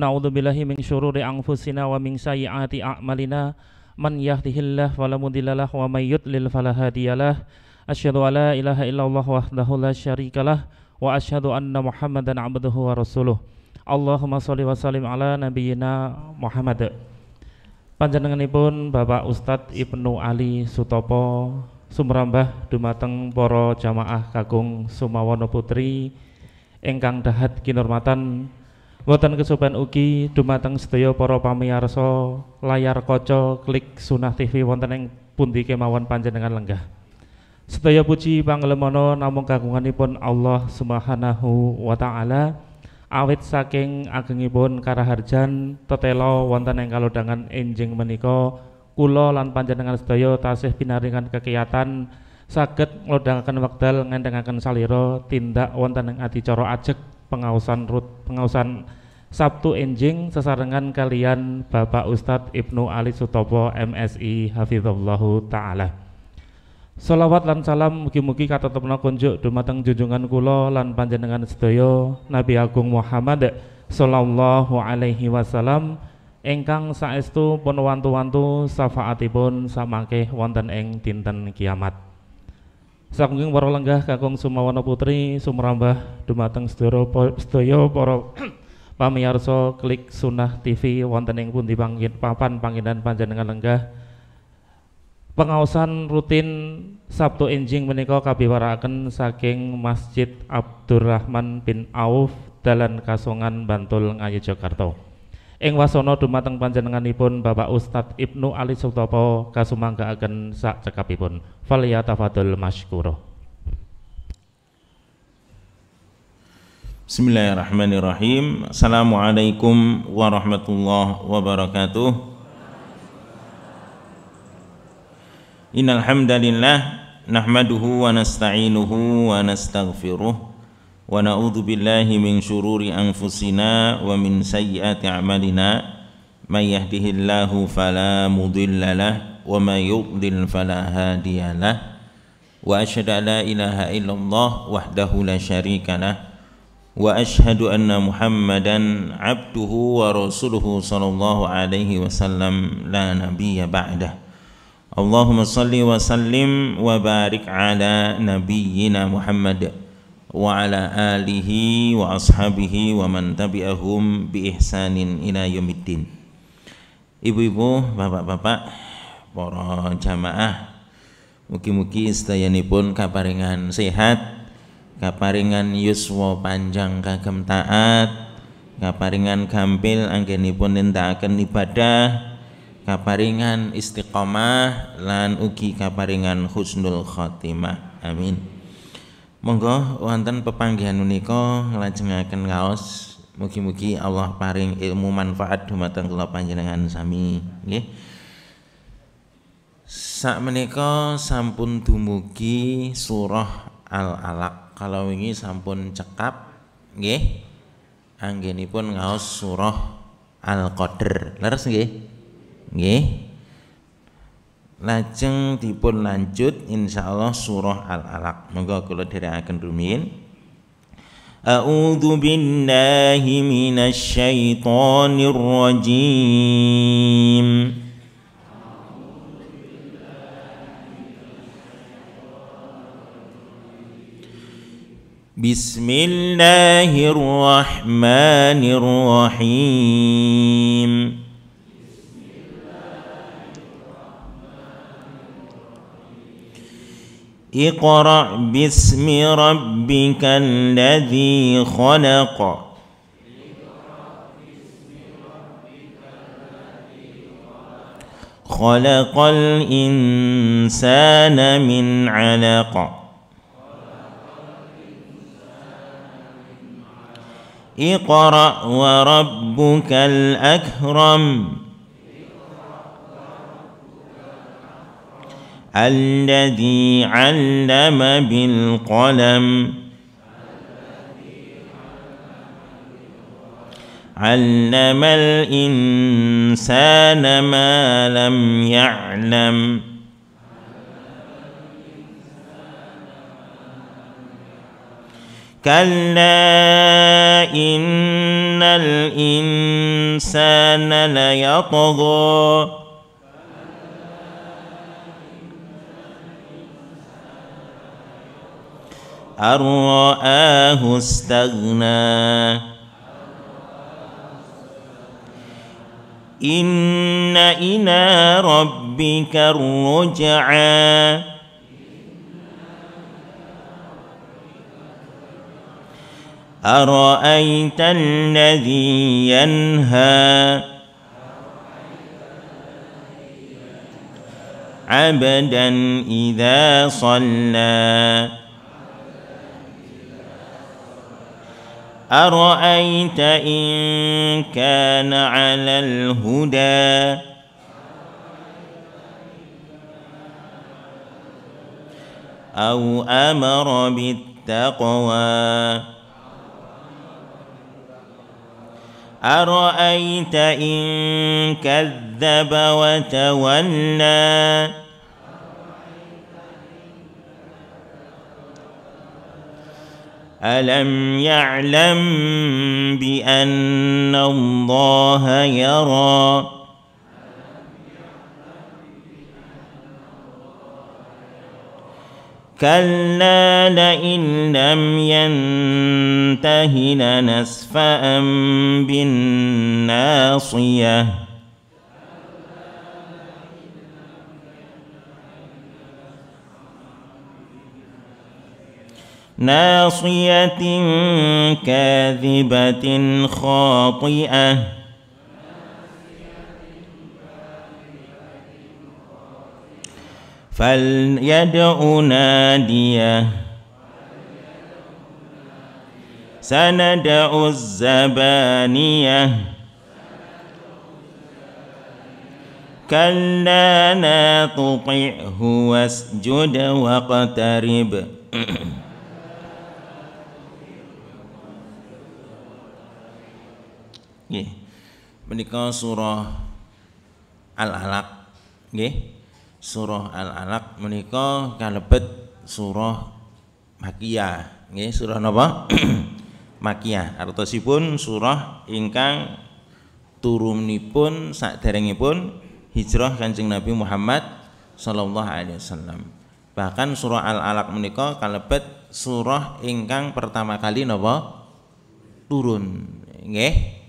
نعوذ بالله من شرور أنفسنا ومن سيئات أعمالنا من يهده الله فلا مضل له ومن يضلل فلا هادي له أشهد أن لا الله وحده لا شريك له Allahumma sholli wa sallim ala nabiyyina Muhammad Panjenenganipun Bapak Ustadz Ibnu Ali Sutopo Sumrambah dumateng Poro jamaah kagung Sumawono Putri Engkang dahat Kinormatan Wonten kesupen ugi dumateng sedaya para pamiyarsa layar kaca klik Sunah TV wonten ing pundi kemawon panjenengan lenggah. Sedaya puji panglemana namung kagunganipun Allah Subhanahu wa taala awit saking agengipun karaharjan tetelo wonten ing kalodangan enjing menika kula lan panjenengan sedaya tasih pinaringan kegiatan saged nglodangaken wekdal ngendengakan salira tindak wonten ing adicara ajeg Pengausan rut pengausan Sabtu Enjing sesarengan kalian Bapak Ustadz Ibnu Ali Sutopo MSI Hafizullah Ta'ala Salawat lan salam mugi-mugi kata temna kunjuk dumateng junjungan kula lan panjenengan sedaya Nabi Agung Muhammad sallallahu alaihi wasallam ingkang saestu pun wantu-wantu safaatipun samangke wonten ing dinten kiamat. Saking para lenggah kakung Sumawana putri sumrambah dumateng sedaya Sedoyo para pamirsa klik Sunnah TV wonten ing pundi panggin papan panggenan panjenengan lenggah. Pengaosan rutin Sabtu Enjing menika kabiwaraken saking Masjid Abdurrahman bin Auf Dalan Kasongan Bantul Ngayogyakarta. Jakarta. Ing wasana dumateng panjenenganipun Bapak Ustadz Ibnu Ali Sutopo kasumanggaaken sak cekapipun. Falyatafadhol masykurah. Bismillahirrahmanirrahim. Assalamualaikum warahmatullahi wabarakatuh. Innal nahmaduhu wa nasta'inuhu wa nastaghfiruh ونعوذ بالله من شرور أنفسنا ومن سيئات أعمالنا من يهده الله فلا مضل له ومن يضلل فلا هادي له وأشهد أن لا إله إلا الله وحده لا شريك له وأشهد أن محمدا عبده ورسوله صلى الله عليه وسلم لا نبي بعده اللهم صل وسلم وبارك على نبينا محمد wa ala alihi wa ashabihi wa man tabi'ahum bi ihsanin ila yaumiddin. Ibu-ibu, bapak-bapak, para jamaah mugi-mugi sedayanipun kaparingan sehat, kaparingan yuswa panjang kagem taat, kaparingan gampil anggenipun nindakaken ibadah, kaparingan istiqomah lan ugi kaparingan husnul khotimah amin Monggo wonten pepanggihan menika nglajengaken kaos mugi-mugi Allah paring ilmu manfaat dumateng kula panjenengan sami nggih. Sakmenika sampun dumugi surah Al-Alaq. Kalau wingi sampun cekap nggih. Anggenipun ngaos surah Al-Qadr. Leres nggih? Nggih lajeng dipun lanjut insyaallah surah al-alaq monggo kula dherekaken rumiyin A'udzu billahi minasy rajim بسم الله الرحمن الرحيم اقرأ باسم ربك الذي خلق خلق الإنسان من علق اقرأ وربك الأكرم الذي علم بالقلم علم الإنسان ما لم يعلم كلا إن الإنسان ليطغى أن رآه استغنى إن إلى ربك الرجعى أرأيت الذي ينهى عبدا إذا صلى أرأيت إن كان على الهدى أو أمر بالتقوى أرأيت إن كذب وتولى الم يعلم بان الله يرى كلا لئن لم ينته لنسفا بالناصيه ناصية كاذبة خاطئة فليدع ناديه سندع الزبانية كلا لا تطعه واسجد واقترب nggih menika surah Al-Alaq nggih surah Al-Alaq menika kalebet surah Makiyah nggih surah napa Makiyah artosipun surah ingkang turunipun saderengipun hijrah Kanjeng Nabi Muhammad sallallahu alaihi wasallam bahkan surah Al-Alaq menika kalebet surah ingkang pertama kali napa turun nggih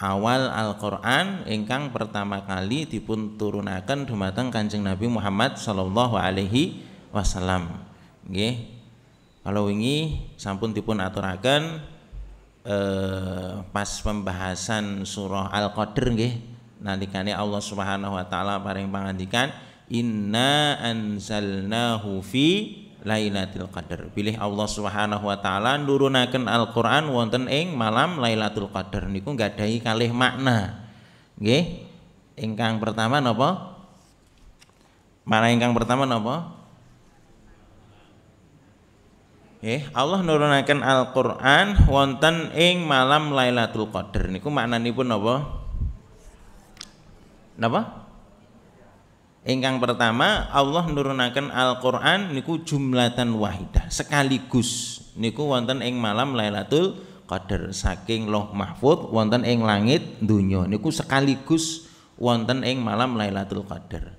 awal Al-Qur'an ingkang pertama kali dipun turunaken dumateng Kanjeng Nabi Muhammad sallallahu alaihi wasallam. Nggih. Kalau wingi sampun dipun aturaken eh, pas pembahasan surah Al-Qadr nggih nalikane Allah Subhanahu wa taala paring pangandikan inna anzalnahu fi Lailatul Qadar. Pilih Allah Subhanahu wa taala nurunaken Al-Qur'an wonten ing malam Lailatul Qadar niku nggadahi kalih makna. Nggih. Ingkang pertama napa? Mana ingkang pertama napa? Eh, Allah nurunaken Al-Qur'an wonten ing malam Lailatul Qadar niku maknanipun napa? Napa? Ingkang pertama Allah nurunakan Al-Qur'an niku jumlatan wahidah sekaligus niku wonten ing malam Lailatul Qadar saking Loh Mahfud wonten ing langit dunya niku sekaligus wonten ing malam Lailatul Qadar.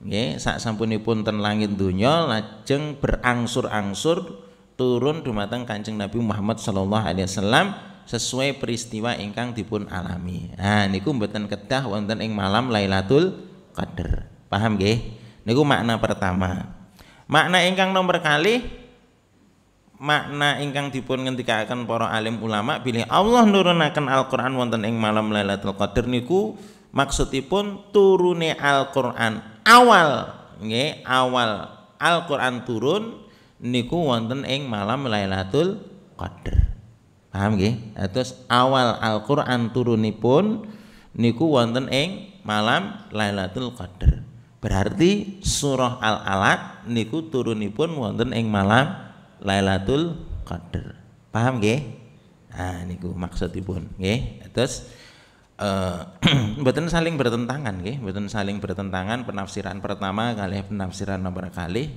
Nggih, sak sampunipun ten langit dunia lajeng berangsur-angsur turun dumateng Kanjeng Nabi Muhammad sallallahu alaihi wasallam sesuai peristiwa ingkang dipun alami. Nah niku mboten kedah wonten ing malam Lailatul Qadar. Paham nggih? Niku makna pertama. Makna ingkang nomor kali makna ingkang dipun ngendikaken para alim ulama bilih Allah nurunaken Al-Qur'an wonten ing malam Lailatul Qadar niku maksudipun turune Al-Qur'an awal nggih awal Al-Qur'an turun niku wonten ing malam Lailatul Qadar. Paham nggih? Terus awal Al-Qur'an turunipun niku wonten ing malam Lailatul Qadar. Berarti surah Al-Alaq niku turunipun wonten ing malam Lailatul Qadar. Paham nggih? Nah niku maksudipun nggih. Terus eh, betul saling bertentangan nggih, mboten saling bertentangan penafsiran pertama kali penafsiran nomor kali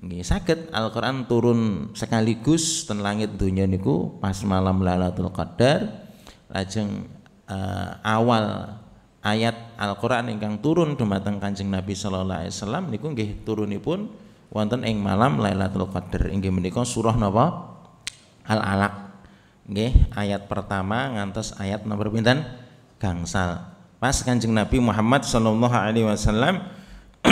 nggih sakit Al-Qur'an turun sekaligus ten langit dunia niku pas malam Lailatul Qadar lajeng uh, awal ayat Al-Qur'an ingkang turun dumateng Kanjeng Nabi sallallahu alaihi wasallam niku nggih turunipun wonten ing malam Lailatul Qadar inggih menika surah napa Al-Alaq nggih ayat pertama ngantos ayat nomor pinten gangsal pas Kanjeng Nabi Muhammad sallallahu alaihi wasallam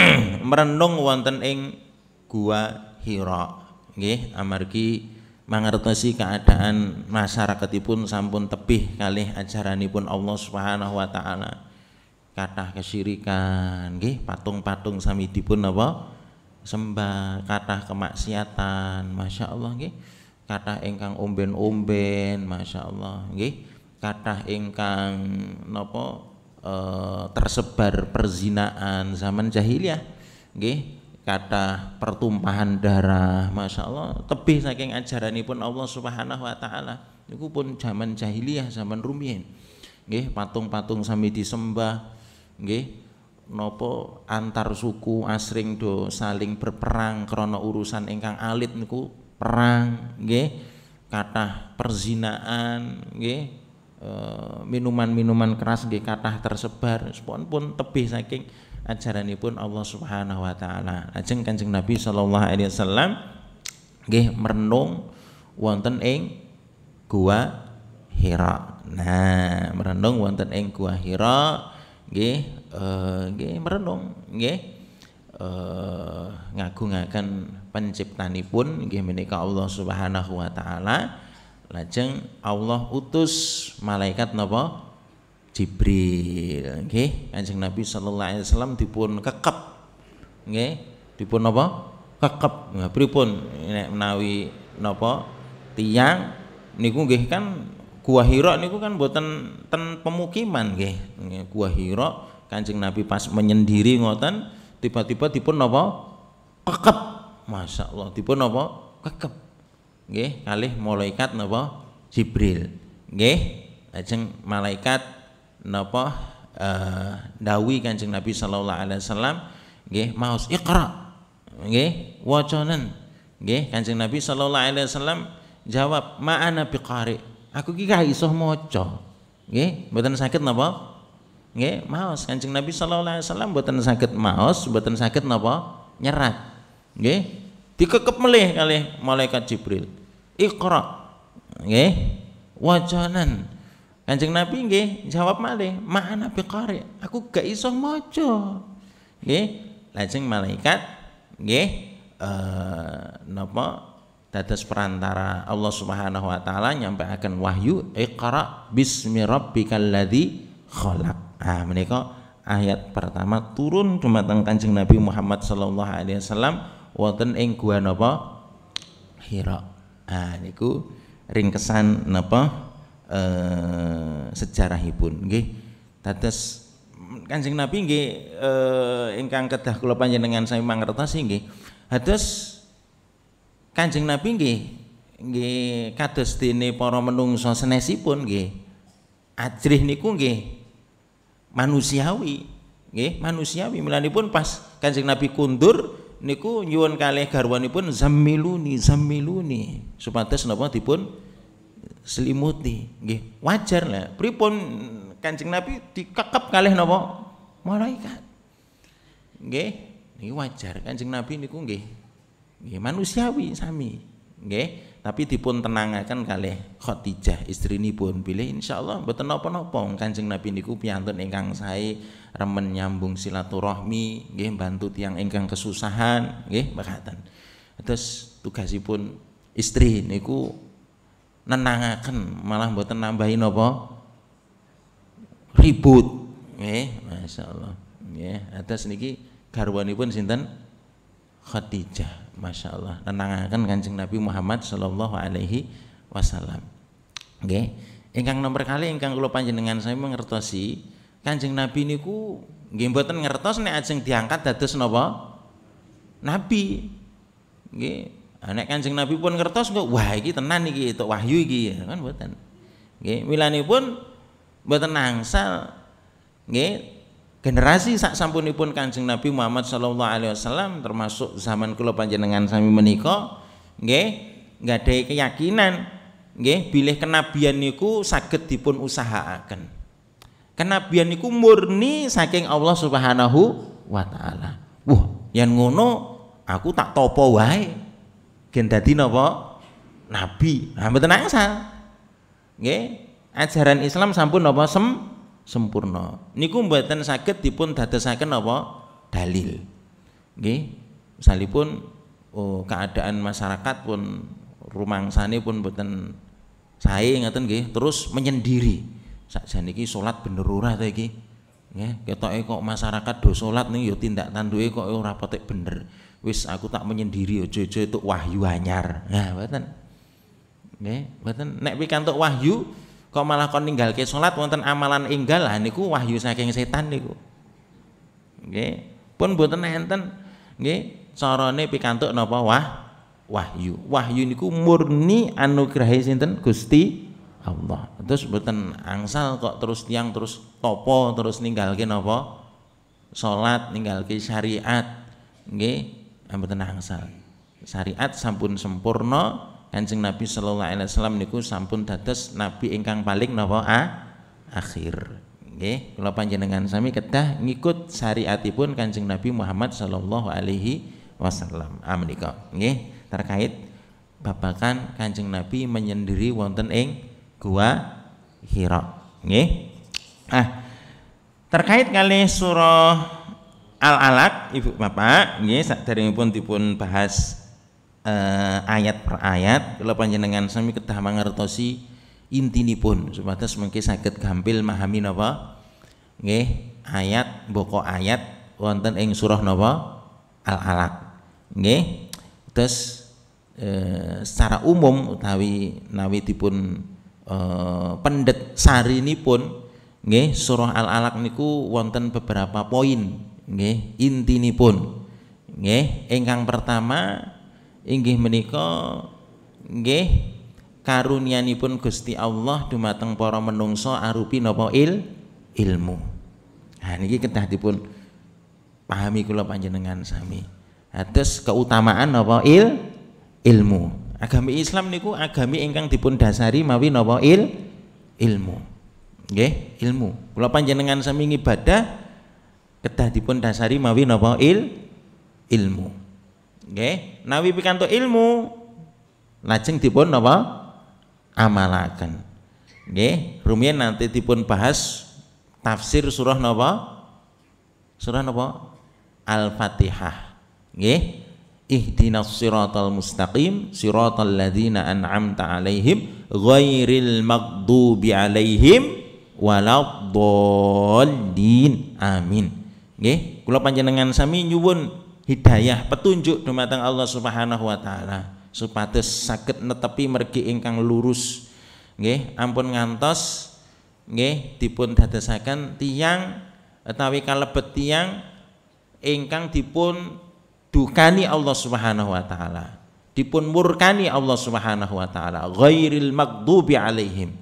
merenung wonten ing gua Hira nggih amargi mangertosi keadaan masyarakatipun sampun tebih kalih ajaranipun Allah Subhanahu wa taala kata kesyirikan nggih patung-patung sami dipun apa, sembah kata kemaksiatan Masya Allah nggih kathah ingkang omben-omben Masya Allah nggih kathah ingkang napa e, tersebar perzinaan zaman jahiliyah nggih kata pertumpahan darah Masya Allah tebih saking ajaranipun Allah Subhanahu wa taala niku pun zaman jahiliyah zaman rumiyin nggih patung-patung sami disembah nggih nopo antar suku asring do saling berperang krono urusan ingkang alit niku perang nggih kata perzinaan nggih eh, minuman-minuman keras nggih kathah tersebar pun pun tebih saking ajaranipun Allah Subhanahu wa taala ajeng Kanjeng Nabi sallallahu alaihi wasallam nggih merenung wonten ing gua Hira nah merenung wonten ing gua Hira nggih uh, nggih merenung nggih uh, eh, ngagungaken penciptanipun nggih menika Allah Subhanahu wa taala lajeng Allah utus malaikat napa Jibril nggih Kanjeng Nabi sallallahu alaihi wasallam dipun kekep nggih dipun napa kekep pripun nek menawi napa tiang niku nggih kan Gua Hira niku kan buatan ten pemukiman nggih. Gua Hira Kanjeng Nabi pas menyendiri ngoten tiba-tiba tipe nopo kekep. Masya Allah tipe nopo kekep. Nggih, kalih malaikat nopo Jibril. Nggih, ajeng malaikat nopo uh, eh, dawi Kanjeng Nabi sallallahu alaihi wasallam nggih maos Iqra. Nggih, wacanan. Nggih, Kanjeng Nabi sallallahu alaihi wasallam jawab ma'ana biqari' Aku ki gak iso maca. Nggih, mboten sakit napa? Nggih, maos Kancing Nabi sallallahu alaihi wasallam mboten sakit maos, mboten sakit napa? Nyerat. Nggih. Dikekep melih kali malaikat Jibril. Iqra. Nggih. Wajanan. Kancing Nabi nggih jawab malih, "Ma'ana biqari." Aku gak iso maca. Nggih. Lajeng malaikat nggih uh, napa dados perantara Allah Subhanahu wa taala akan wahyu Iqra bismi rabbikal ladzi khalaq. Ah menika ayat pertama turun dumateng Kanjeng Nabi Muhammad sallallahu alaihi wasallam wonten ing gua napa? Hira. Ah niku ringkesan napa sejarah sejarahipun nggih. Dados Kanjeng Nabi nggih eh, ingkang kedah kula panjenengan sami mangertos nggih. Dados Kanjeng Nabi nggih nggih kados dene para menungsa senesipun nggih. Ajrih niku nggih manusiawi, nggih manusiawi. Milanipun pas kancing Nabi kundur niku nyuwun kalih garwanipun zamiluni zamiluni supados napa dipun selimuti nggih wajar lah pripun Kanjeng Nabi dikekep kalih napa malaikat nggih ini wajar Kanjeng Nabi niku nggih nggih manusiawi sami nggih tapi dipun tenangaken kalih Khadijah istrinipun bilih insyaallah mboten napa-napa Kanjeng Nabi niku piyantun ingkang sae remen nyambung silaturahmi nggih bantu tiang ingkang kesusahan nggih mekaten terus tugasipun istri niku nenangaken malah mboten nambahi napa ribut nggih masyaallah nggih atas niki garwanipun sinten Khadijah Masya Allah nenangaken kancing Nabi Muhammad Shallallahu alaihi wasallam Oke, okay. ingkang nomor kali ingkang kalau panjenengan saya mengertosi kancing Nabi ini ku gimbotan ngertos nek ajeng diangkat dados nopo nabi Oke, ah, nek kancing Nabi pun ngertos nggak wah iki tenan iki tok wahyu iki ya kan okay. pun pun buatan nangsal okay generasi sak sampunipun kancing Nabi Muhammad sallallahu alaihi wasallam termasuk zaman kulo panjenengan sami meniko, nggih ada keyakinan nggih bilih kenabian niku sakit dipun usahakan. Kenabian niku murni saking Allah Subhanahu wa taala. Wah, yang ngono aku tak topo wae. Gen dadi napa? Nabi. Nah, mboten angsal. Nggih, ajaran Islam sampun napa sem sempurna niku mboten saged dipun dadosaken apa dalil nggih Salipun oh, keadaan masyarakat pun rumangsane pun mboten sae ngoten nggih terus menyendiri sakjaniki salat bener ora ta iki nggih ketoke kok masyarakat do salat ning ya tindak tanduke kok ora petik bener wis aku tak menyendiri aja-aja itu wahyu anyar nah mboten nggih mboten nek pikantuk wahyu kok malah kon ke sholat, wonten amalan inggal lah niku wahyu saking setan niku Oke, pun buatan enten oke sorone pikantuk nopo wah wahyu wahyu niku murni anugerah sinten Gusti Allah terus buatan angsal kok terus tiang terus topo terus ke ninggal nopo sholat salat ke syariat nggih mboten angsal syariat sampun sempurna Kanjeng Nabi sallallahu alaihi wasallam niku sampun dados nabi ingkang paling napa a akhir. Nggih, kula panjenengan sami ketah ngikut syariatipun Kanjeng Nabi Muhammad sallallahu alaihi wasallam. kok. Nggih, terkait babakan Kanjeng Nabi menyendiri wonten ing gua Hira. Nggih. Ah, terkait kali surah Al-Alaq Ibu Bapak nggih saderengipun dipun bahas eh, ayat per ayat kalau panjenengan sami ketah mangertosi intinipun sebatas mungkin sakit gampil memahami napa nggih ayat boko ayat wonten ing surah napa al alaq nggih terus eh, secara umum utawi nawi dipun eh, pendet pun, nggih surah al alaq niku wonten beberapa poin nggih intinipun nggih ingkang pertama inggih menika nggih karunianipun Gusti Allah dumateng para menungso arupi napa il ilmu. Nah niki kedah dipun pahami kula panjenengan sami. Atus keutamaan napa il ilmu. Agami Islam niku agami ingkang dipun dasari mawi napa il ilmu. Nggih, ilmu. Kula panjenengan sami ngibadah kedah dipun dasari mawi napa il ilmu nggih nawi pikantuk ilmu lajeng dipun napa amalaken nggih rumiyin nanti dipun bahas tafsir surah napa surah napa al-fatihah nggih ihdinas siratal mustaqim siratal ladzina an'amta alaihim ghairil maghdubi alaihim waladdallin amin nggih kula panjenengan sami nyuwun hidayah petunjuk dumateng Allah Subhanahu wa taala supados saged netepi mergi ingkang lurus nggih ampun ngantos nggih dipun dadosaken tiyang utawi kalebet tiyang ingkang dipun dukani Allah Subhanahu wa taala dipun murkani Allah Subhanahu wa taala ghairil maghdubi alaihim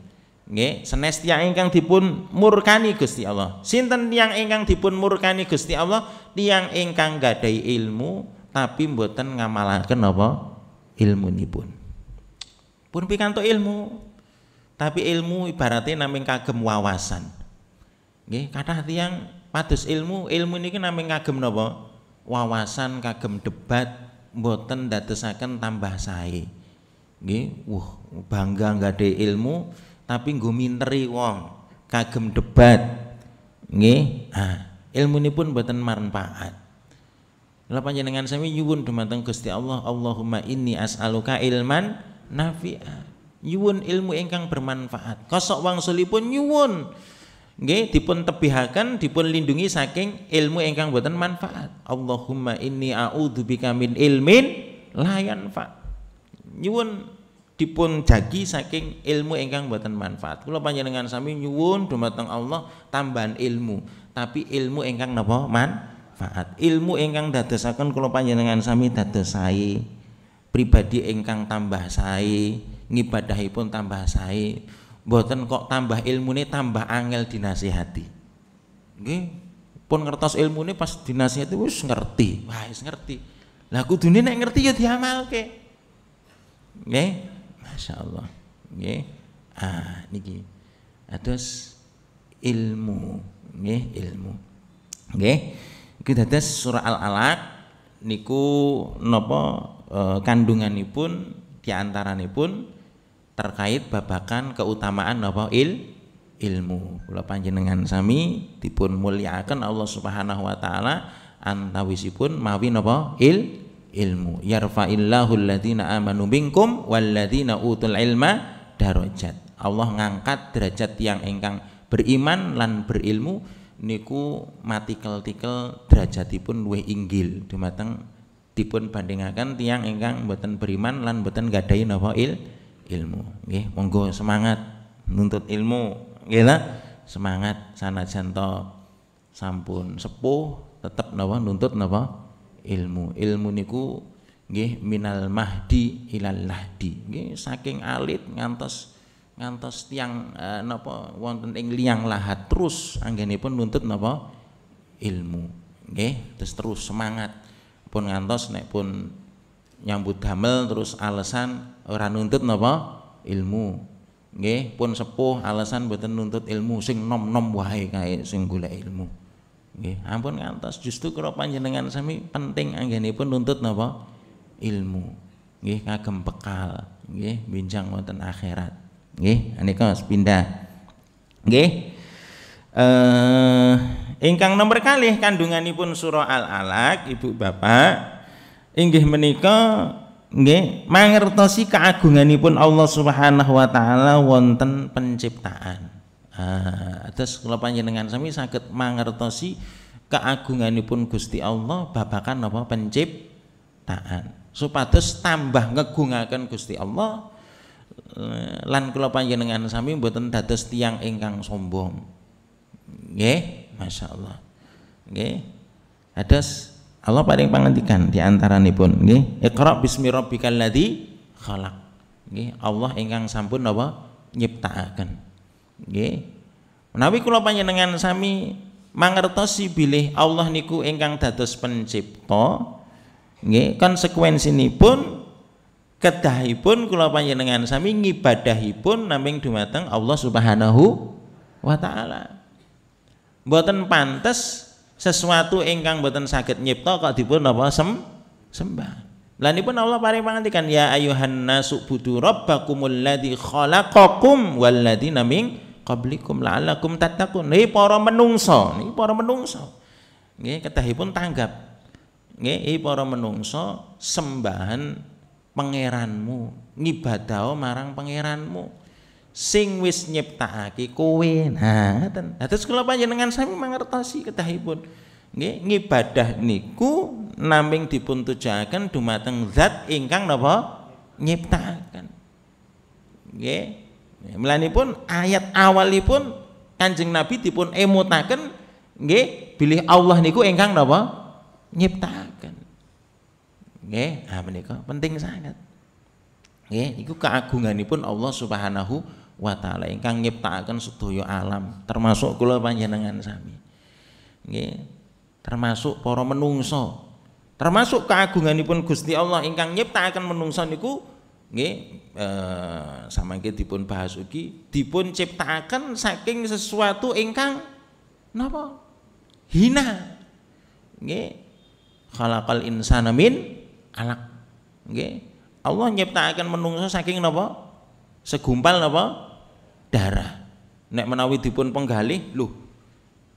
nggih senes tiyang ingkang dipun murkani Gusti Allah sinten tiyang ingkang dipun murkani Gusti Allah tiyang ingkang gadai ilmu tapi mboten ngamalaken apa ilmunipun pun pikantuk ilmu tapi ilmu ibaratnya nameng kagem wawasan nggih kathah tiyang padus ilmu ilmu niki naming kagem napa wawasan kagem debat mboten dadosaken tambah sae nggih wah bangga nggak ada ilmu tapi nggo minteri wong kagem debat nggih ah ilmu ini pun boten manfaat Lha panjenengan sami nyuwun dumateng Gusti Allah, Allahumma inni as'aluka ilman nafi'a. Nyuwun ilmu ingkang bermanfaat. Kosok wang wangsulipun nyuwun. Nggih dipun tebihaken, dipun lindungi saking ilmu ingkang boten manfaat. Allahumma inni a'udzubika min ilmin la yanfa. Nyuwun dipun jagi saking ilmu engkang buatan manfaat. Kula dengan sami nyuwun dumateng Allah tambahan ilmu, tapi ilmu ingkang napa manfaat. Ilmu engkang ingkang dadosaken kula dengan sami dados sae. Pribadi engkang tambah sae, ngibadahipun tambah sae. Buatan kok tambah ilmu ini tambah angel dinasihati. Nggih, pun ngertos ilmu ini pas dinasihati wis ngerti. Wah, wis ngerti. Lah kudune nek ngerti ya diamalke. Nggih. Masya Allah Okay. ah niki atus ah, ilmu Okay. ilmu Okay. kita tes surah al-alaq niku nopo e, antara pun terkait babakan keutamaan nopo il ilmu kula panjenengan sami dipun mulyakaken Allah Subhanahu wa taala antawisipun mawi nopo il ilmu yarfa'illahu alladhina amanu minkum walladhina utul ilma darajat Allah ngangkat derajat yang engkang beriman lan berilmu niku matikel-tikel derajatipun luwih inggil dumateng dipun bandingaken tiang engkang boten beriman lan boten gadai napa il ilmu nggih monggo semangat nuntut ilmu nggih semangat sanajan to sampun sepuh tetep napa nuntut napa ilmu ilmu niku nggih minal mahdi ilal lahdi nggih saking alit ngantos ngantos tiang uh, napa wonten ing liang lahat terus anggenipun nuntut napa ilmu nggih terus terus semangat pun ngantos nek pun nyambut damel terus alasan ora nuntut napa ilmu nggih pun sepuh alasan boten nuntut ilmu sing nom-nom wae kae sing golek ilmu Nggih, ampun ngantos justru kalau panjenengan sami penting pun nuntut napa? Ilmu. Nggih, kagem bekal. Nggih, bincang wonten akhirat. Nggih, anika pindah. Nggih. Eh ingkang nomor kalih kandunganipun surah Al-Alaq, Ibu Bapak, inggih menika nggih mangertosi keagunganipun Allah Subhanahu wa taala wonten penciptaan. Ah, terus kalau panjenengan sami sakit mangertosi pun Gusti Allah babakan apa penciptaan supados tambah ngegungakan Gusti Allah eh, lan kula panjenengan sami mboten dados tiang ingkang sombong nggih Masya Allah nggih atas Allah paling pangentikan di pun, ya Iqra bismi robbi ladzi khalaq nggih Allah ingkang sampun apa nyiptakan. Nggih. Menawi kula panjenengan sami mangertosi bilih Allah niku ingkang dados pencipta, nggih konsekuensinipun kedahipun kula panjenengan sami ngibadahipun naming dumateng Allah Subhanahu wa taala. Mboten pantes sesuatu ingkang mboten saged nyipta kok dipun napa sem sembah. Lanipun Allah paring pangandikan ya ayuhan nasu budu rabbakumul ladzi khalaqakum wal ladzina min qablikum la'allakum tattaqun. Nggih para menungso, niki para menungso. Nggih ketahipun tanggap. Nggih para menungso sembahan pangeranmu, ngibadaho marang pangeranmu. sing wis nyiptakake kowe. Nah, ngoten. Dados nah, kula panjenengan sami mangertosi kedahipun. Nggih, ngibadah niku namping dipun tujuaken dumateng zat ingkang napa nyiptakaken. Nggih. Ya, Melani pun ayat awalipun Kanjeng Nabi dipun emutaken nggih pilih Allah niku engkang napa nyiptakan, Nggih, ah menika penting sangat. Nggih, niku keagunganipun Allah Subhanahu wa taala ingkang nyiptakan sedaya alam, termasuk kula panjenengan sami. Nggih, termasuk para menungso. Termasuk keagunganipun Gusti Allah engkang nyiptakan menungso niku nggih eh, samangke dipun bahas ugi dipun ciptakan saking sesuatu ingkang napa hina nggih khalaqal insana min alaq nggih Allah nyiptakan menungso saking napa segumpal napa darah nek menawi dipun penggali lho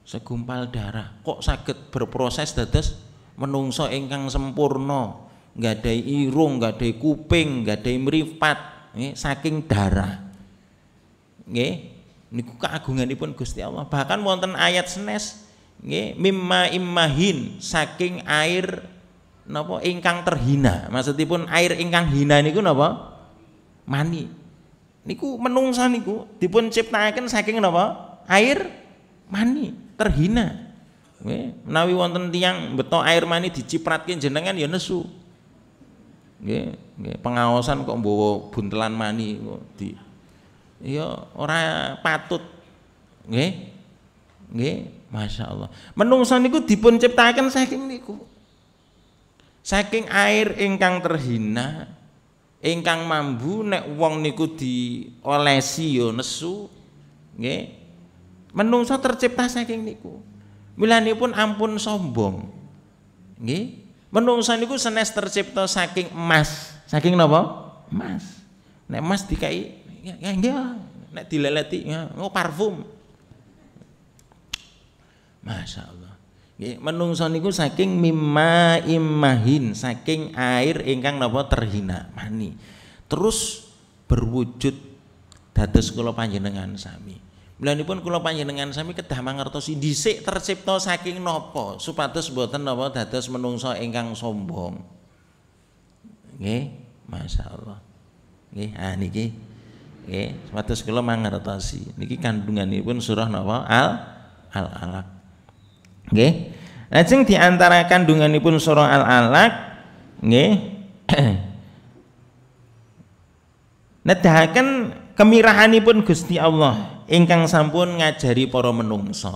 segumpal darah kok sakit berproses dados menungso ingkang sempurna nggak ada irung ada kuping nggak ada meripat nggih saking darah nggih niku pun Gusti Allah bahkan wonten ayat senes nih mimma imahin saking air napa ingkang terhina maksudipun air ingkang hina niku napa mani niku menungsa niku dipun ciptakan saking napa air mani terhina nawi menawi wonten tiang beto air mani dicipratkin jenengan ya nesu nggih pengawasan kok mbawa buntelan mani kok di ya ora patut nggih nggih Masya Allah menungsa niku dipun ciptakan saking niku saking air ingkang terhina ingkang mambu nek wong niku diolesi yo ya nesu nggih menungso tercipta saking niku milanipun ampun sombong nggih Menungsa niku senes tercipta saking emas. Saking napa? Emas. Nek emas dikai ya, ya, ya. nek dileleti ya, oh parfum. Masya Allah. Menungso niku saking mimma imahin, saking air ingkang napa terhina, mani. Terus berwujud dados kula panjenengan sami. Melanipun kula panjenengan sami kedah mangertosi dhisik tercipta saking nopo supados boten napa dados menungso ingkang sombong. Nggih, masyaallah. Nggih, ah niki nggih, supados kula mangertosi. Niki kandunganipun surah napa? Al Al Alaq. Nggih. Lajeng diantara kandunganipun surah Al Alaq nggih nedahaken kemirahanipun Gusti Allah ingkang sampun ngajari para menungso.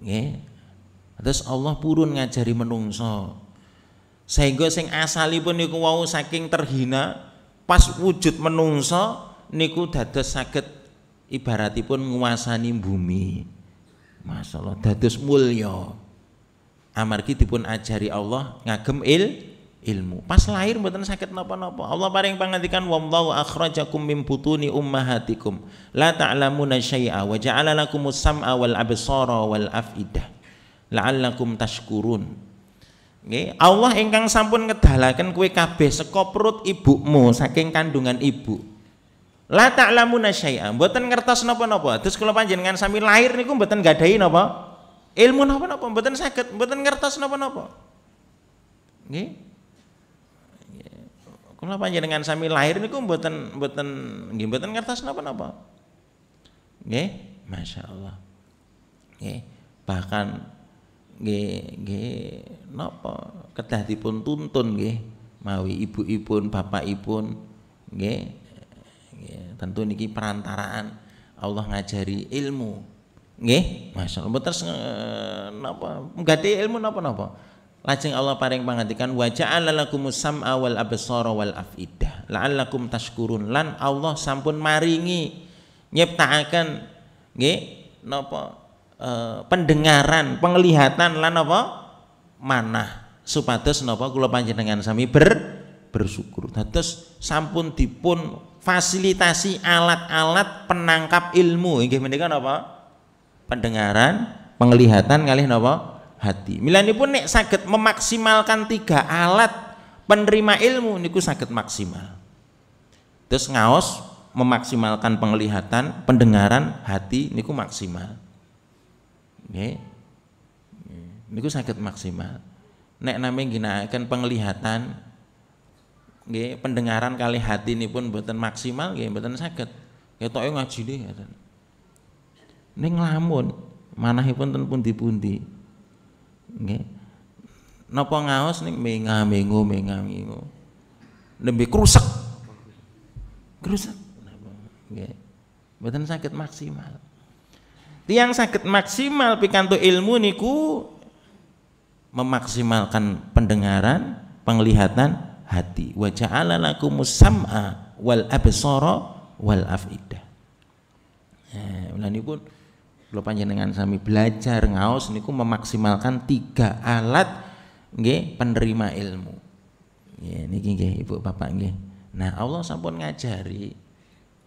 Nggih. Terus Allah purun ngajari menungso. Sehingga sing asalipun niku wau saking terhina pas wujud menungso niku dados saged ibaratipun nguasani bumi. masalah dados mulya. Amargi dipun ajari Allah ngagem il ilmu. Pas lahir mboten sakit napa-napa. Allah paring pangandikan wallahu akhrajakum min butuni ummahatikum la ta'lamuna syai'a wa ja'ala lakum sam'a wal absara wal afidah la'allakum tashkurun. Nggih, Allah ingkang sampun ngedalaken kowe kabeh saka perut ibumu saking kandungan ibu. La ta'lamuna syai'a. Mboten ngertos napa-napa. Terus kula panjenengan sami lahir niku mboten gadahi napa? Ilmu napa-napa, mboten saged, mboten ngertos napa-napa. Nggih. Kula panjenengan sami lahir niku mboten mboten nggih mboten ngertos napa-napa. Nggih, masyaallah. Nggih, bahkan nggih nggih napa kedah dipun tuntun nggih mawi ibu-ibun, bapakipun nggih nggih tentu niki perantaraan Allah ngajari ilmu. Nggih, masyaallah. Mboten napa nggate ilmu napa-napa lajeng Allah paring pangandikan wa ja'ala lakumus sam'a wal absara wal afidah la'allakum tashkurun lan Allah sampun maringi nyiptakaken nggih napa e, pendengaran penglihatan lan apa manah supados napa kula panjenengan sami ber bersyukur dados sampun dipun fasilitasi alat-alat penangkap ilmu nggih menika napa pendengaran penglihatan kalih napa hati. Milani pun nek sakit memaksimalkan tiga alat penerima ilmu niku sakit maksimal. Terus ngaos memaksimalkan penglihatan, pendengaran, hati niku maksimal. ini Niku sakit maksimal. Nek namanya gina akan penglihatan nge? pendengaran kali hati ini pun buatan maksimal nge? buatan sakit. Ketoke ngaji deh. Neng lamun mana tentu pun pundi nggih napa ngaos ning menga mengu menga mengu nembe krusek krusek nggih mboten sakit maksimal tiang sakit maksimal pikanto ilmu niku memaksimalkan pendengaran penglihatan hati wa ja'ala lakum sam'a wal absara wal afidah. Eh, nah, niku kalau panjenengan sami belajar ngaos niku memaksimalkan tiga alat nggih penerima ilmu ya niki nggih ibu bapak nggih nah Allah sampun ngajari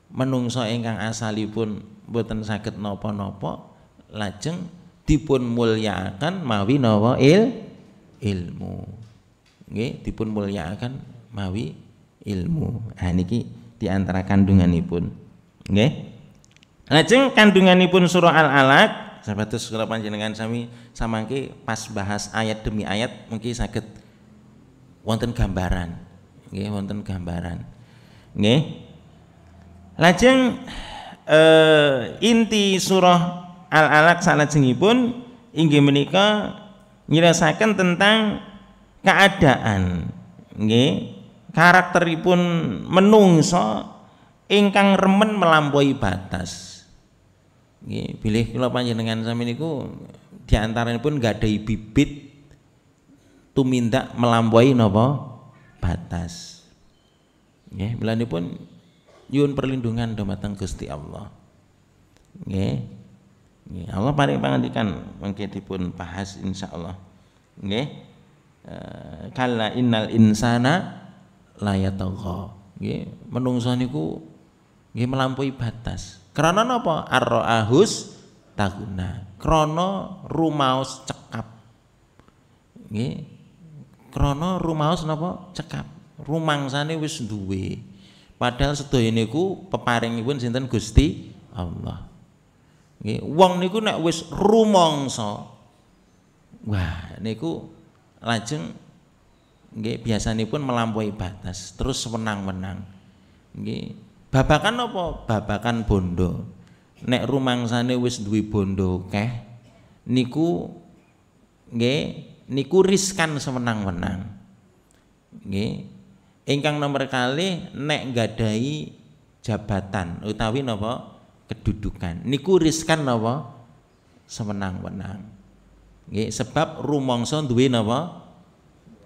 menungso ingkang asalipun boten saged nopo-nopo, lajeng dipun mulyakan mawi nopo il ilmu nggih dipun mulyakan mawi ilmu Nah niki diantara kandungan kandunganipun nggih Lajeng kandunganipun surah Al-Alaq sapados kula panjenengan sami samangke pas bahas ayat demi ayat mungkin sakit wonten gambaran. Nggih, wonten gambaran. Nggih. Lajeng eh, inti surah Al-Alaq salajengipun inggih menika nyirasaken tentang keadaan nggih karakteripun menungso ingkang remen melampaui batas pilih Nggih, bilih kula panjenengan sami niku gak ada bibit minta melampaui nopo batas. ini pun yun perlindungan dhumateng Gusti Allah. nih nih Allah paling pangandikan mengke pun bahas insya allah, nih eh, kala innal insana nih Nggih, menungso ku nih melampaui batas. Karena napa? Arroahus taguna. Krono rumaus cekap. Nggih. Krono rumaus napa? Cekap. Rumangsane wis duwe. Padahal sedaya niku peparingipun sinten Gusti Allah. Nggih, wong niku nek wis rumangsa wah niku lajeng nggih biasanipun melampaui batas, terus wenang-wenang. Nggih, babakan apa babakan bondo nek rumangsane wis duwe bondo keh niku nggih niku riskan semenang menang, nggih ingkang nomor kali nek gadai jabatan utawi napa kedudukan niku riskan napa Semenang menang, nggih sebab rumangsa duwe napa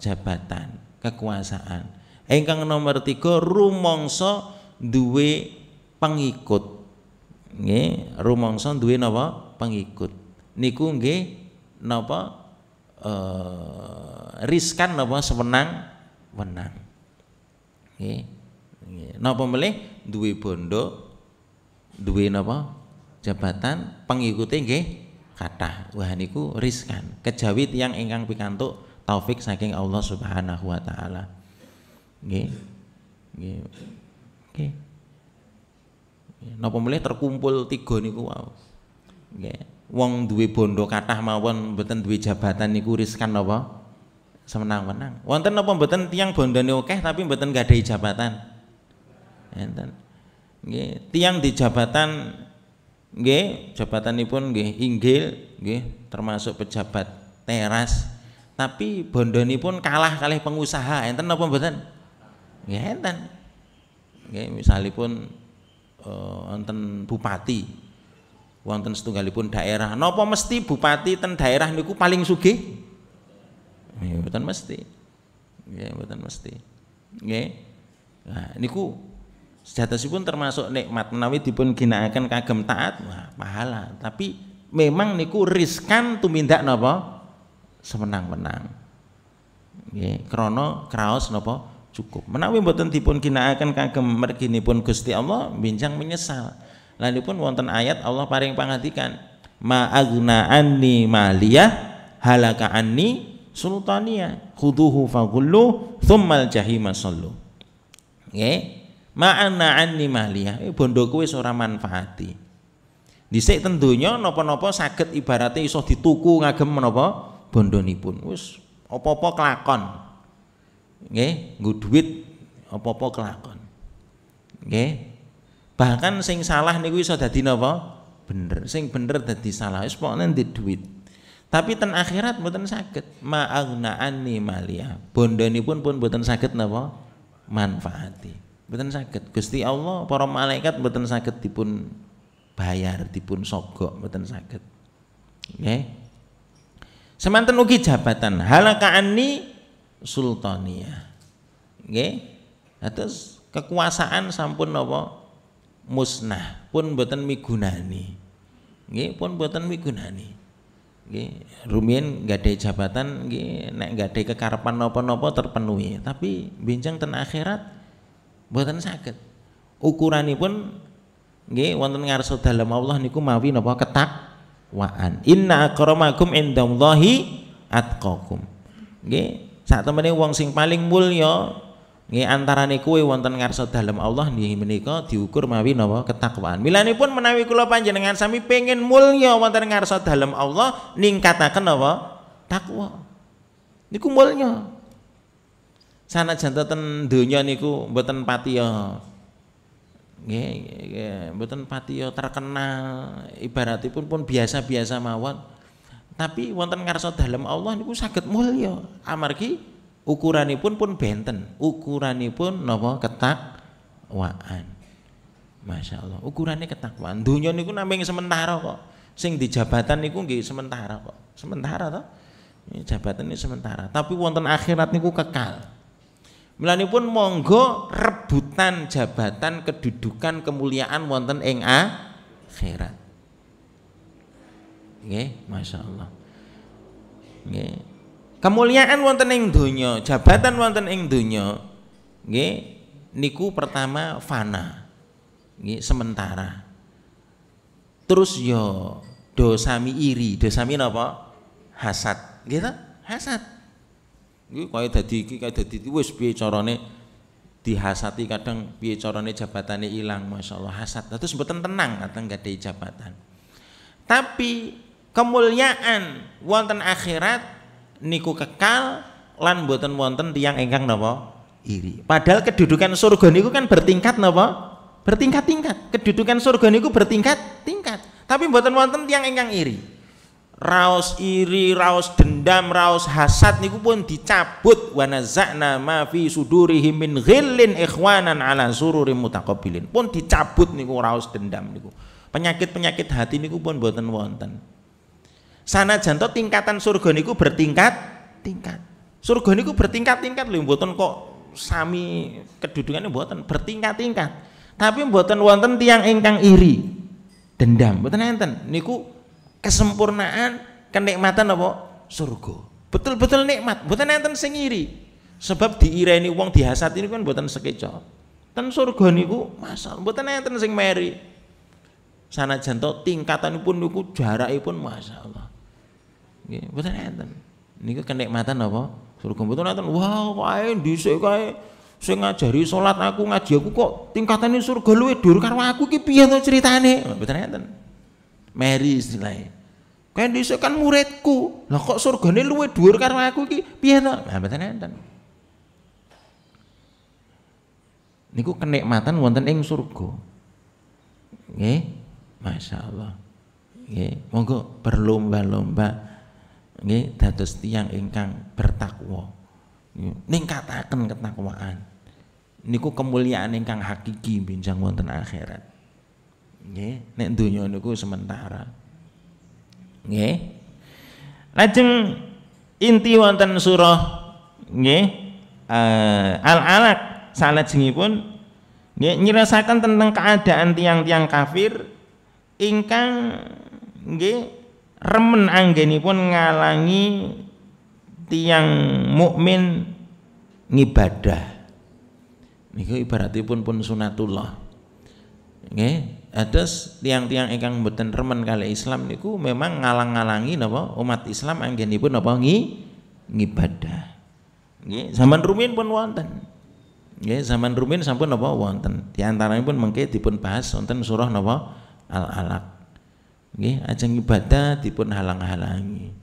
jabatan kekuasaan ingkang nomor tiga rumangsa duwe pengikut nggih rumangsa duwe napa pengikut niku nggih napa eh riskan napa sewenang wenang nggih napa melih duwe bondo duwe napa jabatan pengikute nggih kata, wah niku riskan kejawi yang ingkang pikanto taufik saking Allah Subhanahu wa taala nggih Okay. Napa terkumpul tiga niku wow, Okay. Wong duwe bondo kathah mawon mboten duwe jabatan niku riskan napa? Semenang-menang. Wonten napa tiang bondo bondone akeh tapi mboten gadahi jabatan. Enten. Nggih, tiang di jabatan nggih, jabatanipun nggih inggil nggih termasuk pejabat teras tapi nih pun kalah kalih pengusaha enten apa mboten ya enten misalnya misalipun eh, wonten uh, bupati wonten setunggalipun daerah Nopo mesti bupati ten daerah niku paling sugih ya mboten mesti nggih mboten mesti nggih nah niku pun termasuk nikmat menawi dipun ginakaken kagem taat wah pahala tapi memang niku riskan tumindak napa semenang-menang nggih krono kraos napa cukup menawi mboten dipun ginakaken kagem pun Gusti Allah bincang menyesal lalu pun wonten ayat Allah paring pangatikan ma agna anni maliyah halaka anni sultania khuduhu faghullu thummal jahima sallu nggih ma'ana anni maliyah eh, bondoku wis ora manfaati dhisik ten donya napa-napa saged ibarate iso dituku ngagem menapa bondonipun wis apa-apa kelakon nggih nggo duit apa-apa kelakon nggih bahkan sing salah nih niku iso dadi napa bener sing bener tadi salah wis pokoke ndek duit tapi ten akhirat mboten saged ma'agnaani malia ya. ini pun pun mboten sakit napa manfaati mboten sakit, Gusti Allah para malaikat mboten sakit, dipun bayar dipun sogok mboten saged nggih semanten ugi jabatan halakaani sultaniyah. Nggih. Atus kekuasaan sampun napa musnah pun mboten migunani. Nggih, pun mboten migunani. Nggih, rumiyin ada jabatan nggih nek ada kekarepan napa-napa terpenuhi, tapi bincang ten akhirat sakit, saged. Ukuranipun nggih wonten ngarsa dalem Allah niku mawi napa waan Inna akramakum indallahi atqakum. Nggih, saat temennya wong sing paling mulya nggih antarane kuwe wonten ngarsa dalam Allah nih menikah diukur mawi napa ketakwaan. Milani pun menawi kula panjenengan sami pengen mulya wonten ngarso dalam Allah ningkatakan napa takwa. Niku mulya. sana ten dunia niku mboten patio, ya, nggih mboten patiya terkenal ibaratipun pun biasa-biasa mawon tapi wonten ngarsa dalam Allah niku sakit mulio. amargi ukuranipun pun benten ukuranipun ketak ketakwaan Masya Allah ukurannya ketakwaan dunia niku namanya sementara kok sing di jabatan niku nggih sementara kok sementara toh ini jabatan ini sementara tapi wonten akhirat niku kekal Melani pun monggo rebutan jabatan kedudukan kemuliaan wonten ing akhirat Masya masyaallah. Nggih. Kemuliaan wonten ing dunya, jabatan wonten ing dunya, Nggih, niku pertama fana. Nggih, sementara. Terus yo ya, dosami iri, dosami napa? Hasad. gitu? Hasad. Nggih kaya dadi iki, kaya dadi wis piye carane dihasati kadang piye carane jabatane ilang masyaallah hasad terus mboten tenang kadang gak ada jabatan tapi kemuliaan wonten akhirat niku kekal lan buatan wonten tiang engkang napa iri. Padahal kedudukan surga niku kan bertingkat napa? Bertingkat-tingkat. Kedudukan surga niku bertingkat-tingkat. Tapi buatan wonten tiang engkang iri. Raus iri, raus dendam, raus hasad niku pun dicabut wa nazana ma fi sudurihim min ghillin ikhwanan ala sururi mutaqabilin. Pun dicabut niku raus dendam niku. Penyakit-penyakit hati niku pun buatan wonten. Sana janto tingkatan surga niku bertingkat tingkat. Surga niku bertingkat-tingkat lho mboten kok sami kedudukannya buatan bertingkat-tingkat. Tapi buatan wonten tiang ingkang iri. Dendam Buatan enten niku kesempurnaan kenikmatan apa surga. Betul-betul nikmat, Buatan enten sing iri. Sebab diireni uang, dihasat ini kan buatan sekeca. Ten surga niku masal Buatan enten sing meri. Sana tingkatan pun niku jarak pun masalah. Nggih, mboten enten. Niku kenikmatan apa? Surga mboten enten. Wah, kae dhisik kae sing ngajari salat aku ngaji aku kok tingkatane surga luwe dur karo aku ki piye to ceritane? Mboten enten. Mary istilahnya. Kae dhisik kan muridku. Lah kok surgane luwe dhuwur karo aku ki piye to? Nah, mboten enten. Niku kenikmatan wonten ing surga. Nggih. Allah, Nggih, monggo berlomba-lomba nggih dados tiyang ingkang bertakwa ningkataken ketakwaan niku kemuliaan ingkang hakiki binjang wonten akhirat nggih nek donya niku sementara nggih lajeng inti wonten surah nggih uh, al-alaq salajengipun nggih nyirasaken tentang keadaan tiang-tiang kafir ingkang nggih remen anggeni pun ngalangi tiang mukmin ngibadah niku ibaratipun pun sunatullah nggih atas tiang-tiang ingkang mboten remen kali Islam niku memang ngalang-ngalangi napa umat Islam anggenipun napa ngi ngibadah nggih zaman rumin pun wonten nggih zaman rumin sampun napa wonten di antaranya pun mengke dipun bahas wonten surah napa al-alaq nggih ajeng ibadah dipun halang-halangi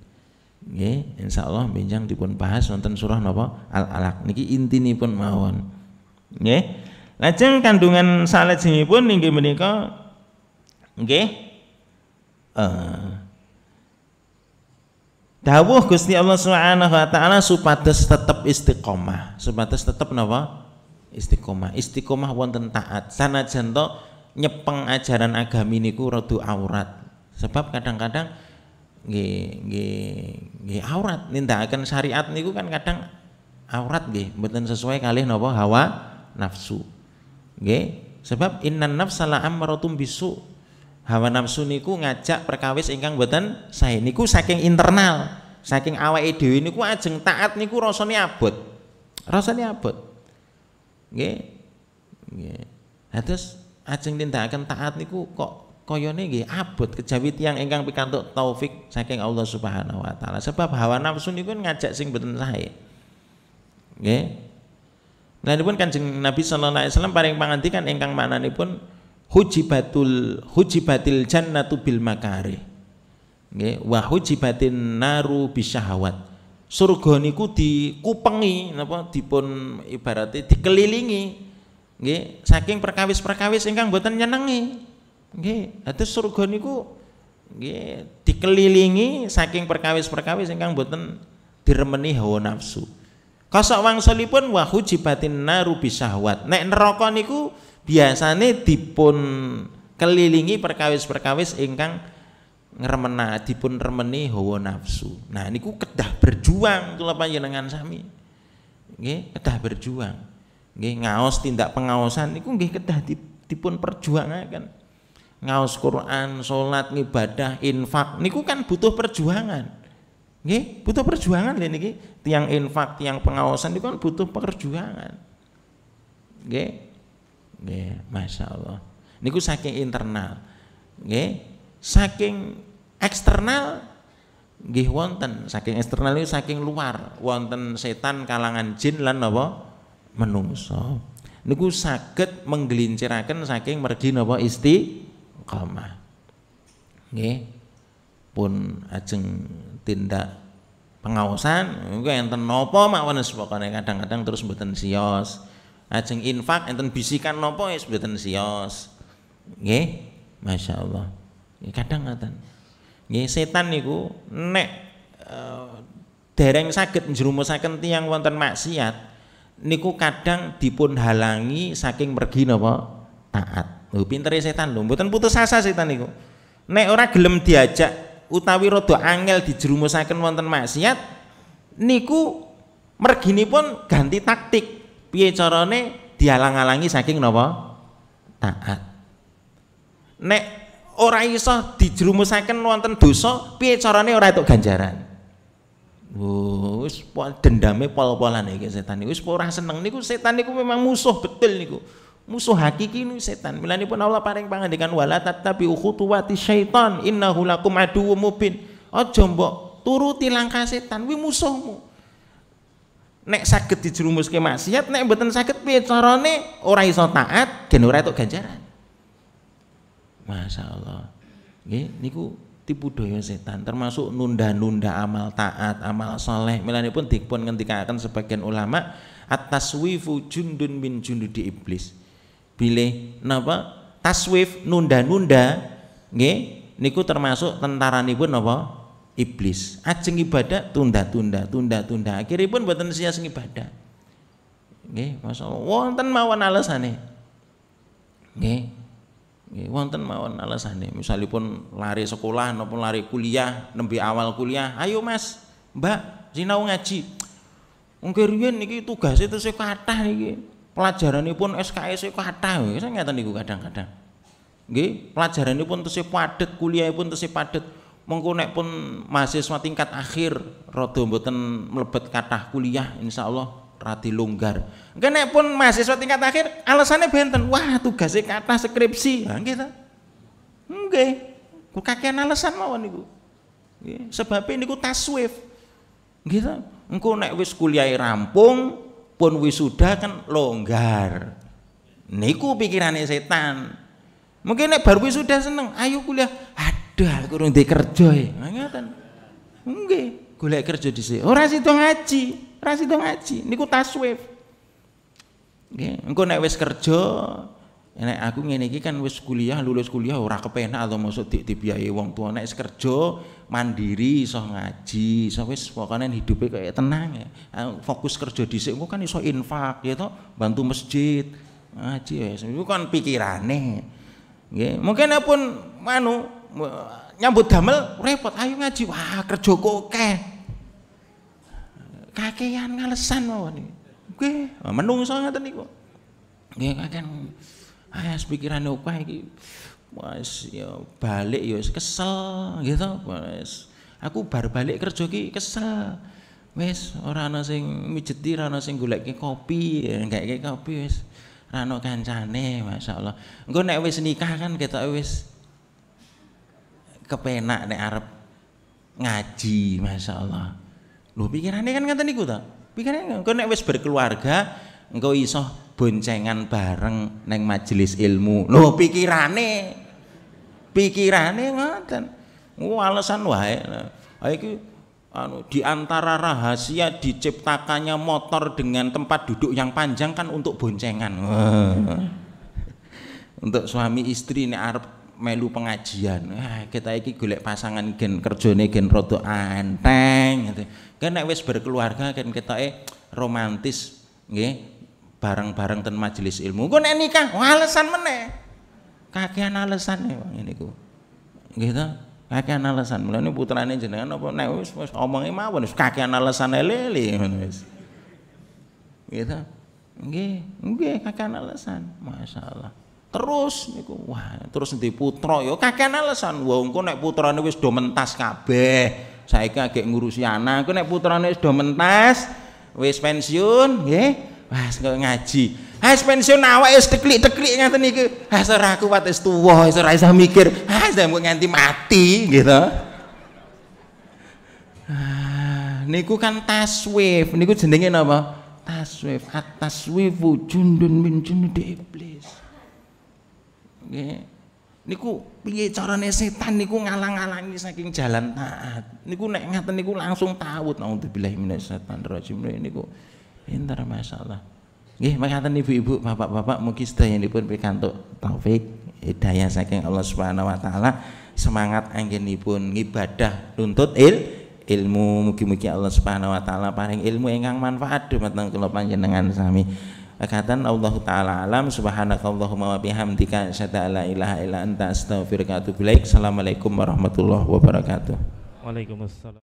nggih insyaallah benjang dipun bahas wonten surah napa al alaq niki intinipun mawon nggih lajeng kandungan salajengipun inggih menika nggih uh, dawuh Gusti Allah Subhanahu wa taala supados tetep istiqomah supados tetap napa istiqomah istiqomah wonten taat sanajan to nyepeng ajaran agami niku rada aurat Sebab kadang-kadang nggih aurat nindakaken syariat niku kan kadang aurat nggih mboten sesuai kalih napa hawa nafsu. Nggih, sebab innan nafsa la amaratum bisu. Hawa nafsu niku ngajak perkawis ingkang mboten sae niku saking internal, saking awake dhewe niku ajeng taat niku rasane abot. Rasane abot. Nggih. Nggih. Nah, terus ajeng akan taat niku kok koyone nggih abot kejawi yang ingkang pikantuk taufik saking Allah Subhanahu wa taala. Sebab hawa nafsu niku kan ngajak sing boten sae. Nggih. Nah, pun kan Kanjeng Nabi sallallahu alaihi wasallam paring pangandikan ingkang pun hujibatul hujibatil jannatu bil makari. Nggih, wa hujibatin naru bisyahawat. Surga niku dikupengi napa dipun ibaratnya dikelilingi nggih saking perkawis-perkawis ingkang boten nyenengi Nggih, atus surga niku nggih dikelilingi saking perkawis-perkawis ingkang buatan diremeni hawa nafsu. Kosok wangsulipun wa hujibatin naru bisahwat. Nek neraka niku biasane dipun kelilingi perkawis-perkawis ingkang ngremena dipun remeni hawa nafsu. Nah niku kedah berjuang kula panjenengan sami. Nggih, kedah berjuang. Nggih ngaos tindak pengaosan niku nggih kedah dipun perjuangaken ngaos Quran, sholat, ngibadah, infak niku kan butuh perjuangan. Nggih, butuh perjuangan lho niki. Tiang infak, tiang pengawasan itu kan butuh perjuangan. Nggih. Nggih, masyaallah. Niku saking internal. Nggih, saking eksternal nggih wonten saking eksternal itu saking luar wonten setan kalangan jin lan apa menungso niku saged menggelincirakan, saking mergi napa isti koma, nggih pun ajeng tindak pengawasan engko enten napa mawon sepokone kadang-kadang terus mboten sios ajeng infak enten bisikan napa wis mboten sios nggih Masya Allah kadang ngaten nggih setan niku nek eh, dereng saged njrumusaken tiyang wonten maksiat niku kadang dipun halangi saking pergi napa taat Lho pintere ya setan lho, mboten putus asa setan niku. Nek ora gelem diajak utawi rada angel dijerumusaken wonten maksiat niku pun ganti taktik. Piye carane dialang-alangi saking napa? Taat. Nek ora iso dijerumusaken wonten dosa, piye carane ora entuk ganjaran? Wis dendame pol-polan iki setan niku wis ora seneng niku setan niku memang musuh betul niku musuh hakiki ini setan pun Allah paring dengan wala tatabi khutuwati syaitan Inna lakum aduwwum mubin aja mbok turuti langkah setan Wi musuhmu nek sakit saged ke maksiat nek beten sakit piye carane ora iso taat gen ora itu ganjaran Masya Allah ini ku tipu doyo setan termasuk nunda-nunda amal taat amal soleh pun dipun akan sebagian ulama atas wifu jundun min di iblis pilih napa taswif nunda-nunda nggih niku termasuk tentaranipun napa iblis ajeng ibadah tunda-tunda tunda-tunda akhiripun boten siyas ngibadah nggih masyaallah wonten mawon alasane nggih nggih wonten mawon alasane misalipun lari sekolah nopo lari kuliah nembe awal kuliah ayo Mas Mbak sinau ngaji Mungkin riyen niki tugasnya terus kata niki Pelajaran pun SKS itu kata, saya nggak tahu kadang-kadang. pelajaran pun ini pun kuliah pun pun padat. Mengkonek pun mahasiswa tingkat akhir rada mboten melebet kata kuliah Allah rati longgar. Engke pun mahasiswa tingkat akhir alasannya benten, wah tugasnya kata skripsi. gitu. Oke, Ku kakean alasan mawon niku. Sebabnya ini niku taswif. gitu. Engkau nek wis kuliah rampung, pun wisuda kan longgar niku pikirannya setan mungkin nek baru wisuda seneng ayo kuliah ada kurung di kerja ya e. nah, ngatan mungkin golek kerja di sini orang situ ngaji orang situ ngaji niku taswif Nggih, engkau naik wes kerja nek aku ngene iki kan wis kuliah lulus kuliah ora kepenak atau maksud di dibiayai wong tua nek kerja mandiri iso ngaji iso wis pokoknya hidupe kayak tenang ya fokus kerja dhisik engko kan iso infak ya toh bantu masjid ngaji ya. itu kan pikirane nggih mungkin pun manu nyambut damel repot ayo ngaji wah kerja kok akeh kakean ngalesan mawon nggih menungso ngaten niku nggih kakean eh pikiran ukah iki wis ya balik ya kesel gitu wes aku baru balik kerja ki kesel wes ora ana sing mijeti ora ana sing goleki kopi enggak ya, kopi wes ora ana kancane masyaallah engko nek wis nikah kan ketok wis kepenak nek arep ngaji masyaallah lho pikirane kan ngoten niku ta pikirane engko nek wis berkeluarga engko iso boncengan bareng neng majelis ilmu. lo pikirane pikirane ngoten. oh, alasan wae. Ha iki anu di antara rahasia diciptakannya motor dengan tempat duduk yang panjang kan untuk boncengan. untuk suami istri ini arab melu pengajian. Ah, kita iki golek pasangan gen nih gen rada anteng gitu. Kan nek wis berkeluarga kan kita eh romantis nggih bareng-bareng ten majelis ilmu. Gue nek nikah alasan meneh. Kakean alasan e, bang ini gue. Gitu. Kakean alasan. putra putrane jenengan apa nek wis wis mau mawon wis kakean alasan e lele Gitu. Nggih, nggih kakean alasan. Masalah. Terus niku wah, terus ndi putra yo ya, kakean alasan. Wah, engko nek putrane wis do mentas kabeh. Saiki agek ngurusi anak, engko nek putrane wis do mentas, wis pensiun, nggih nggak ngaji Has pensiun awak wis teklik-teklik ngaten niku. Has ora kuat wis tuwa, wis ora iso mikir. Has mbok nganti mati gitu. Ah, niku kan taswif. Niku jenenge napa? Taswif. atas wifu jundun min junudi iblis. Nggih. Niku piye carane setan niku ngalang-alangi saking jalan taat. Niku nek ngaten niku langsung taut naudzubillahi setan rajim niku pinter masya Allah Gih, mengatakan ibu-ibu, bapak-bapak mungkin yang dipun pikantuk taufik hidayah saking Allah Subhanahu wa taala semangat anggenipun ngibadah nuntut il ilmu mugi-mugi Allah Subhanahu wa taala paring ilmu ingkang manfaat dumateng kula panjenengan sami Kataan Allah taala alam subhanakallahumma wa bihamdika asyhadu an la ilaha illa anta astaghfiruka wa atubu ilaik assalamualaikum warahmatullahi wabarakatuh Waalaikumsalam